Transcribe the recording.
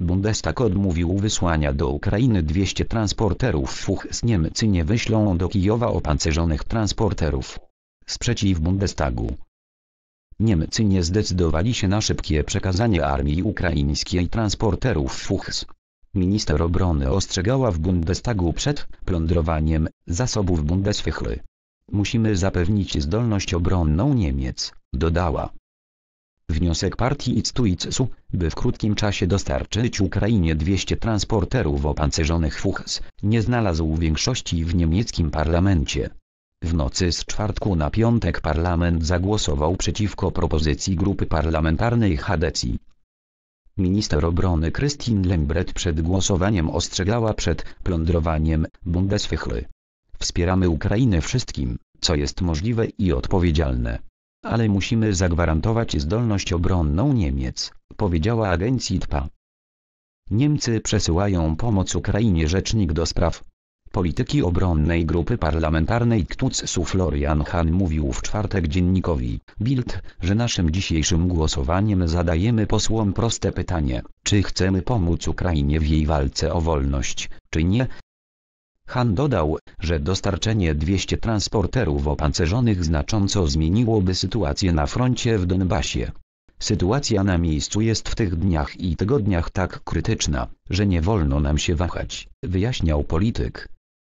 Bundestag odmówił wysłania do Ukrainy 200 transporterów fuch z Niemcy nie wyślą do Kijowa opancerzonych transporterów. Sprzeciw Bundestagu. Niemcy nie zdecydowali się na szybkie przekazanie armii ukraińskiej transporterów Fuchs. Minister obrony ostrzegała w Bundestagu przed plądrowaniem zasobów Bundeswehry. Musimy zapewnić zdolność obronną Niemiec, dodała. Wniosek partii Istuitsu, by w krótkim czasie dostarczyć Ukrainie 200 transporterów opancerzonych Fuchs, nie znalazł większości w niemieckim parlamencie. W nocy z czwartku na piątek parlament zagłosował przeciwko propozycji grupy parlamentarnej Hadecji. Minister obrony Christine Lembret przed głosowaniem ostrzegała przed plądrowaniem Bundeswehry. Wspieramy Ukrainę wszystkim, co jest możliwe i odpowiedzialne ale musimy zagwarantować zdolność obronną Niemiec, powiedziała agencji TPA. Niemcy przesyłają pomoc Ukrainie rzecznik do spraw polityki obronnej grupy parlamentarnej ktuc Florian Han mówił w czwartek dziennikowi Bild, że naszym dzisiejszym głosowaniem zadajemy posłom proste pytanie, czy chcemy pomóc Ukrainie w jej walce o wolność, czy nie, Han dodał, że dostarczenie 200 transporterów opancerzonych znacząco zmieniłoby sytuację na froncie w Donbasie. Sytuacja na miejscu jest w tych dniach i tygodniach tak krytyczna, że nie wolno nam się wahać, wyjaśniał polityk.